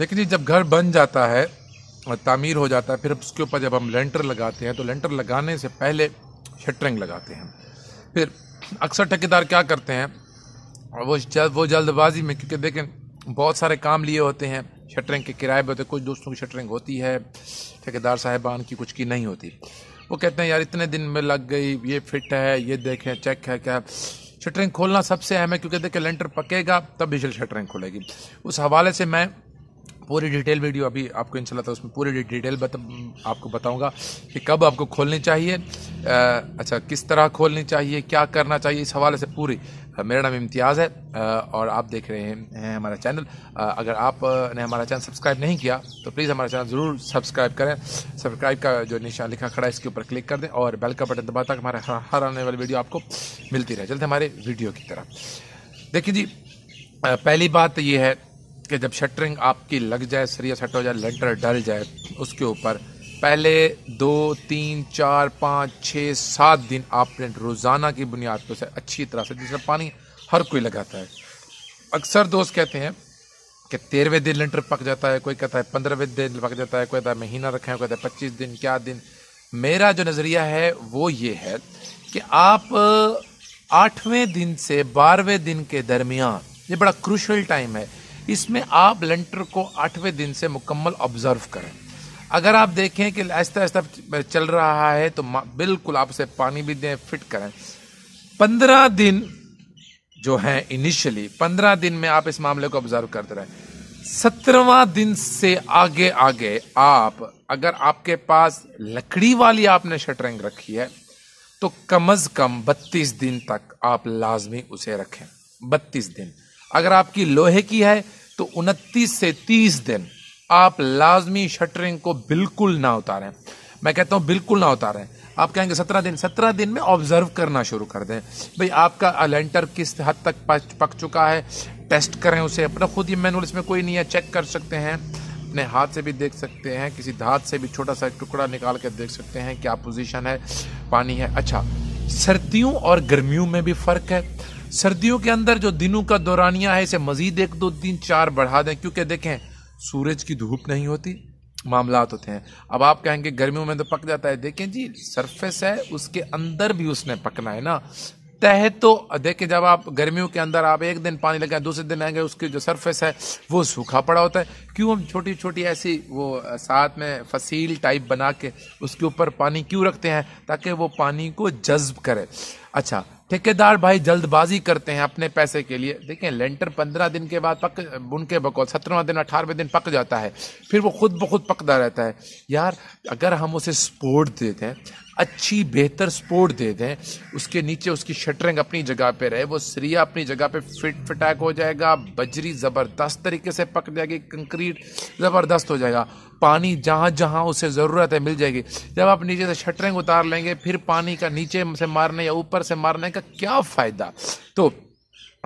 लेकिन जी जब घर बन जाता है और तामीर हो जाता है फिर उसके ऊपर जब हम लेंटर लगाते हैं तो लेंटर लगाने से पहले शटरिंग लगाते हैं फिर अक्सर ठेकेदार क्या करते हैं वो जल, वो जल्दबाजी में क्योंकि देखें बहुत सारे काम लिए होते हैं शटरिंग के किराए पर होते तो कुछ दोस्तों की शटरिंग होती है ठेकेदार साहिबान की कुछ की नहीं होती वो कहते हैं यार इतने दिन में लग गई ये फिट है ये देखें चेक है क्या शटरिंग खोलना सबसे अहम है क्योंकि देखें लेंटर पकेगा तब भी शटरिंग खोलेगी उस हवाले से मैं पूरी डिटेल वीडियो अभी आपको इंशाल्लाह था तो उसमें पूरी डिटेल बत, आपको बताऊंगा कि कब आपको खोलनी चाहिए अच्छा किस तरह खोलनी चाहिए क्या करना चाहिए इस हवाले से पूरी मेरा नाम इम्तियाज़ है और आप देख रहे हैं हमारा चैनल अगर आपने हमारा चैनल सब्सक्राइब नहीं किया तो प्लीज़ हमारा चैनल ज़रूर सब्सक्राइब करें सब्सक्राइब का जो निशान लिखा खड़ा है इसके ऊपर क्लिक कर दें और बेल का बटन दबा तक हमारे हर आने वाली वीडियो आपको मिलती रहे चलते हमारे वीडियो की तरफ देखिए जी पहली बात तो यह है कि जब शटरिंग आपकी लग जाए सरिया सेट हो जाए लेंटर डल जाए उसके ऊपर पहले दो तीन चार पाँच छः सात दिन आपने रोज़ाना की बुनियाद पर उसे अच्छी तरह से जिसमें पानी हर कोई लगाता है अक्सर दोस्त कहते हैं कि तेरहवें दिन लेंटर पक जाता है कोई कहता है पंद्रहवें दिन पक जाता है कोई कहता है महीना रखें कोई कहता है पच्चीस दिन क्या दिन मेरा जो नज़रिया है वो ये है कि आप आठवें दिन से बारहवें दिन के दरमियान ये बड़ा क्रूशल टाइम है इसमें आप लेंटर को आठवें दिन से मुकम्मल ऑब्जर्व करें अगर आप देखें कि ऐसा ऐसा चल रहा है तो बिल्कुल आप उसे पानी भी दें फिट करें पंद्रह दिन जो है इनिशियली पंद्रह दिन में आप इस मामले को ऑब्जर्व करते रहें सत्रहवा दिन से आगे आगे आप अगर आपके पास लकड़ी वाली आपने शटरिंग रखी है तो कम अज कम बत्तीस दिन तक आप लाजमी उसे रखें बत्तीस दिन अगर आपकी लोहे की है तो उनतीस से तीस दिन आप लाजमी शटरिंग को बिल्कुल ना उतारें मैं कहता हूँ बिल्कुल ना उतारें आप कहेंगे सत्रह दिन सत्रह दिन में ऑब्जर्व करना शुरू कर दें भाई आपका लेंटर किस हद तक पक चुका है टेस्ट करें उसे अपना खुद ही मैनुअल इसमें कोई नहीं है चेक कर सकते हैं अपने हाथ से भी देख सकते हैं किसी धात से भी छोटा सा टुकड़ा निकाल कर देख सकते हैं क्या पोजीशन है पानी है अच्छा सर्दियों और गर्मियों में भी फ़र्क है सर्दियों के अंदर जो दिनों का दौरानिया है इसे मज़ीद एक दो दिन चार बढ़ा दें क्योंकि देखें सूरज की धूप नहीं होती मामला होते हैं अब आप कहेंगे गर्मियों में तो पक जाता है देखें जी सरफेस है उसके अंदर भी उसने पकना है ना तह तो देखें जब आप गर्मियों के अंदर आप एक दिन पानी लगाएं दूसरे दिन आएंगे उसकी जो सरफेस है वो सूखा पड़ा होता है क्यों हम छोटी छोटी ऐसी वो साथ में फसील टाइप बना के उसके ऊपर पानी क्यों रखते हैं ताकि वो पानी को जज्ब करें अच्छा ठेकेदार भाई जल्दबाजी करते हैं अपने पैसे के लिए देखें लेंटर पंद्रह दिन के बाद पक बुन के बकौल सत्रहवा दिन अठारहवें दिन पक जाता है फिर वो खुद ब खुद पकता रहता है यार अगर हम उसे स्पोर्ट दे दें अच्छी बेहतर स्पोर्ट दे दें उसके नीचे उसकी शटरिंग अपनी जगह पे रहे वो सरिया अपनी जगह पे फिट फिटैक हो जाएगा बजरी ज़बरदस्त तरीके से पक जाएगी कंक्रीट ज़बरदस्त हो जाएगा पानी जहाँ जहाँ उसे ज़रूरत है मिल जाएगी जब आप नीचे से शटरिंग उतार लेंगे फिर पानी का नीचे से मारने या ऊपर जानवर से मारने का क्या फायदा तो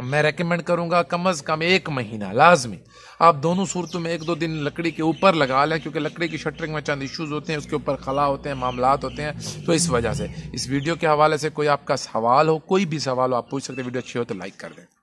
मैं रेकमेंड करूंगा कम अज कम एक महीना लाजमी आप दोनों सूरतों में एक दो दिन लकड़ी के ऊपर लगा लें क्योंकि लकड़ी की शटरिंग में चंद इश्यूज होते हैं उसके ऊपर खला होते हैं मामला होते हैं तो इस वजह से इस वीडियो के हवाले से कोई आपका सवाल हो कोई भी सवाल हो आप पूछ सकते वीडियो अच्छी हो तो लाइक कर दें